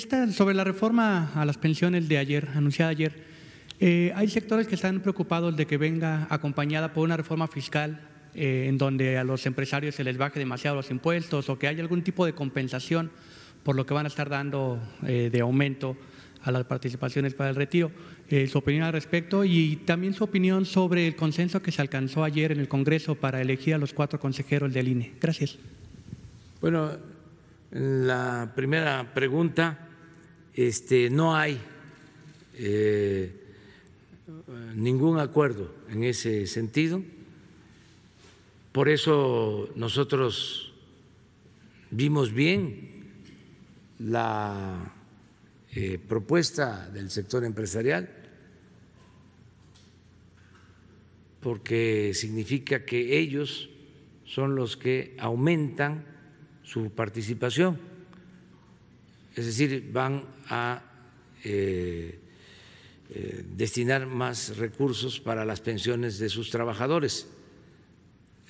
sobre la reforma a las pensiones de ayer, anunciada ayer, eh, hay sectores que están preocupados de que venga acompañada por una reforma fiscal eh, en donde a los empresarios se les baje demasiado los impuestos o que haya algún tipo de compensación por lo que van a estar dando eh, de aumento a las participaciones para el retiro. su opinión al respecto y también su opinión sobre el consenso que se alcanzó ayer en el Congreso para elegir a los cuatro consejeros del INE. Gracias. Bueno, la primera pregunta, este, no hay eh, ningún acuerdo en ese sentido. Por eso nosotros vimos bien la eh, propuesta del sector empresarial, porque significa que ellos son los que aumentan su participación. Es decir, van a eh, eh, destinar más recursos para las pensiones de sus trabajadores.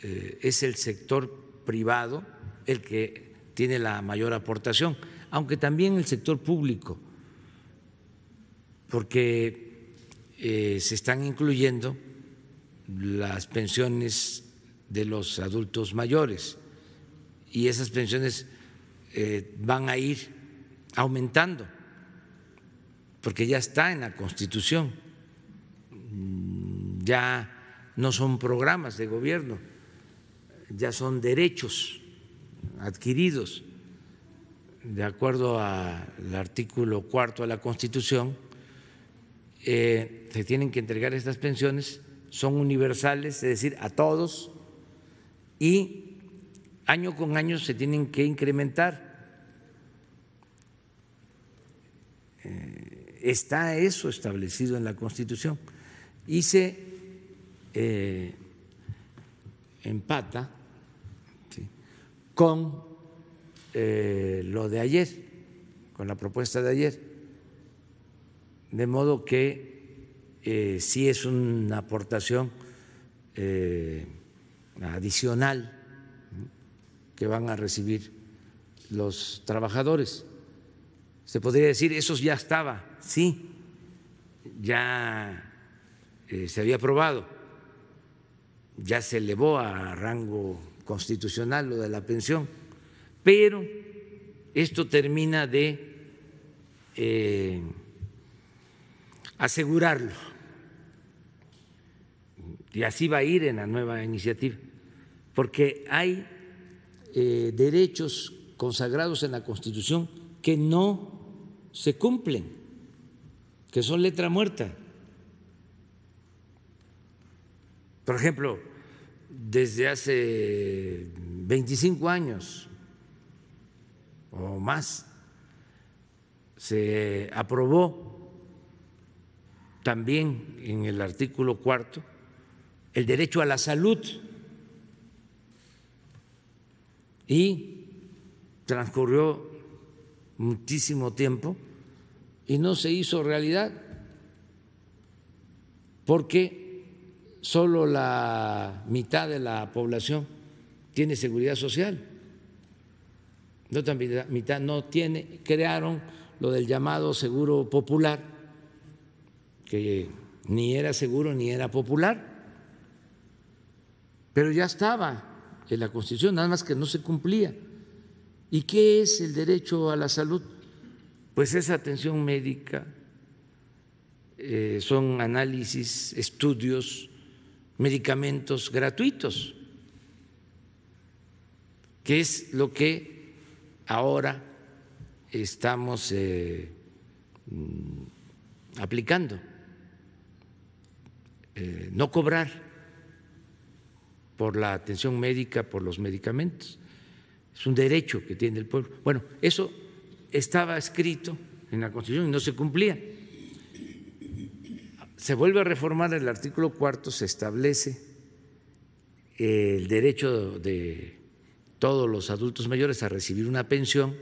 Eh, es el sector privado el que tiene la mayor aportación, aunque también el sector público, porque se están incluyendo las pensiones de los adultos mayores y esas pensiones eh, van a ir aumentando, porque ya está en la Constitución, mm, ya no son programas de gobierno, ya son derechos adquiridos de acuerdo al artículo cuarto de la Constitución, eh, se tienen que entregar estas pensiones, son universales, es decir, a todos, y año con año se tienen que incrementar. Eh, está eso establecido en la Constitución y se eh, empata con eh, lo de ayer, con la propuesta de ayer. De modo que sí es una aportación adicional que van a recibir los trabajadores. Se podría decir, eso ya estaba, sí, ya eh, se había aprobado, ya se elevó a rango constitucional lo de la pensión, pero esto termina de eh, asegurarlo. Y así va a ir en la nueva iniciativa, porque hay eh, derechos consagrados en la Constitución que no se cumplen, que son letra muerta. Por ejemplo, desde hace 25 años o más se aprobó también en el artículo cuarto el derecho a la salud y transcurrió muchísimo tiempo y no se hizo realidad porque solo la mitad de la población tiene seguridad social. La otra mitad no tiene, crearon lo del llamado seguro popular, que ni era seguro ni era popular, pero ya estaba en la Constitución, nada más que no se cumplía. ¿Y qué es el derecho a la salud? Pues es atención médica, eh, son análisis, estudios, medicamentos gratuitos, que es lo que ahora estamos eh, mm, aplicando, eh, no cobrar por la atención médica, por los medicamentos. Es un derecho que tiene el pueblo. Bueno, eso estaba escrito en la Constitución y no se cumplía. Se vuelve a reformar el artículo cuarto, se establece el derecho de todos los adultos mayores a recibir una pensión,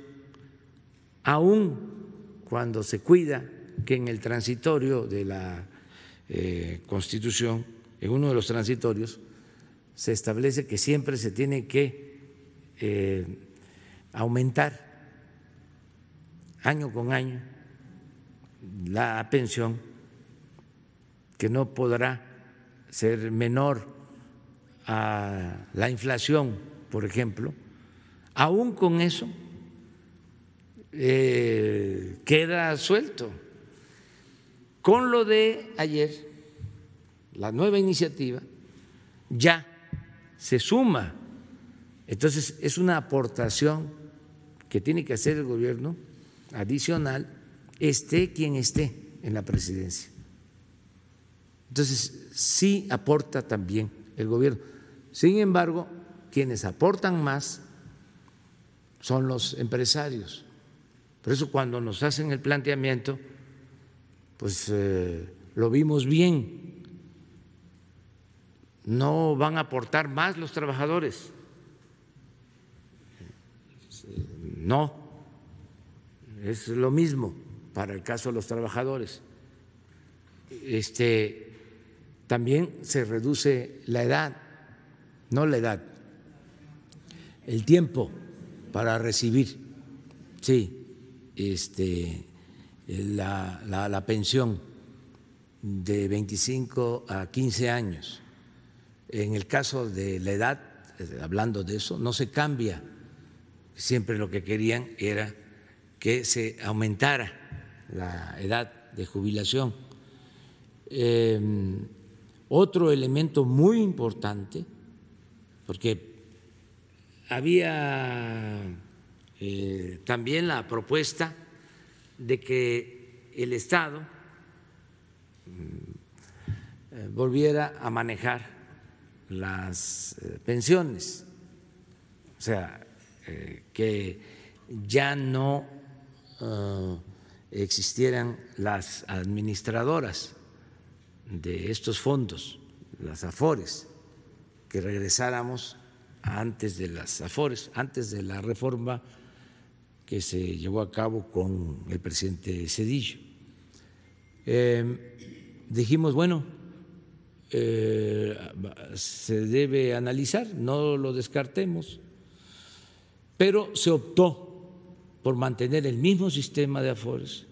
aun cuando se cuida que en el transitorio de la eh, Constitución, en uno de los transitorios, se establece que siempre se tiene que eh, aumentar año con año la pensión, que no podrá ser menor a la inflación, por ejemplo, aún con eso eh, queda suelto. Con lo de ayer, la nueva iniciativa, ya se suma. Entonces, es una aportación que tiene que hacer el gobierno adicional, esté quien esté en la presidencia. Entonces, sí aporta también el gobierno. Sin embargo, quienes aportan más son los empresarios. Por eso cuando nos hacen el planteamiento, pues eh, lo vimos bien, no van a aportar más los trabajadores. Eh, no, es lo mismo para el caso de los trabajadores. Este, también se reduce la edad, no la edad, el tiempo para recibir, sí, este, eh, la, la, la pensión de 25 a 15 años en el caso de la edad, eh, hablando de eso, no se cambia. Siempre lo que querían era que se aumentara la edad de jubilación. Em, otro elemento muy importante, porque había eh, también la propuesta de que el Estado mm, eh, volviera a manejar las eh, pensiones, o sea, eh, que ya no eh, existieran las administradoras de estos fondos, las AFORES, que regresáramos antes de las AFORES, antes de la reforma que se llevó a cabo con el presidente Cedillo. Em, dijimos, bueno, eh, se debe analizar, no lo descartemos, pero se optó por mantener el mismo sistema de afores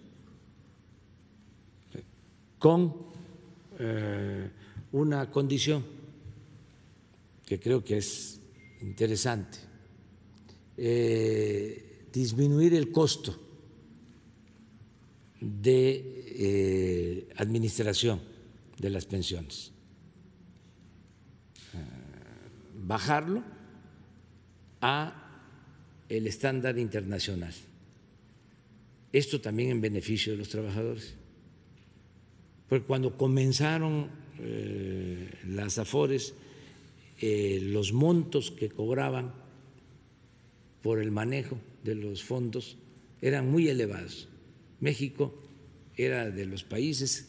con eh, una condición que creo que es interesante, eh, disminuir el costo de administración de las pensiones bajarlo a el estándar internacional. Esto también en beneficio de los trabajadores. Porque cuando comenzaron eh, las afores, eh, los montos que cobraban por el manejo de los fondos eran muy elevados. México era de los países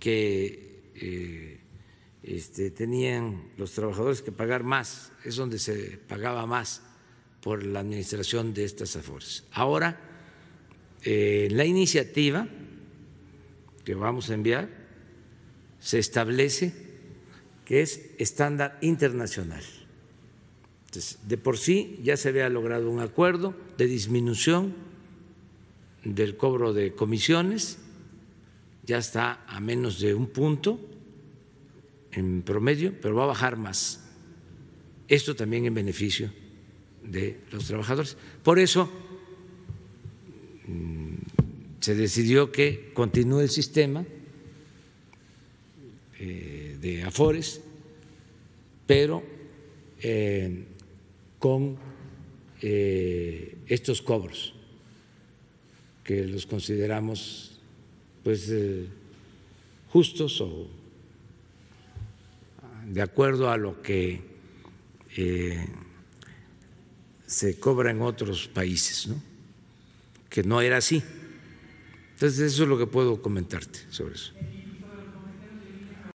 que eh, este, tenían los trabajadores que pagar más, es donde se pagaba más por la administración de estas afores. Ahora, eh, la iniciativa que vamos a enviar se establece que es estándar internacional. Entonces, de por sí ya se había logrado un acuerdo de disminución del cobro de comisiones, ya está a menos de un punto en promedio, pero va a bajar más. Esto también en beneficio de los trabajadores. Por eso mm, se decidió que continúe el sistema eh, de Afores, pero eh, con eh, estos cobros que los consideramos pues justos o de acuerdo a lo que eh, se cobra en otros países, ¿no? que no era así. Entonces, eso es lo que puedo comentarte sobre eso.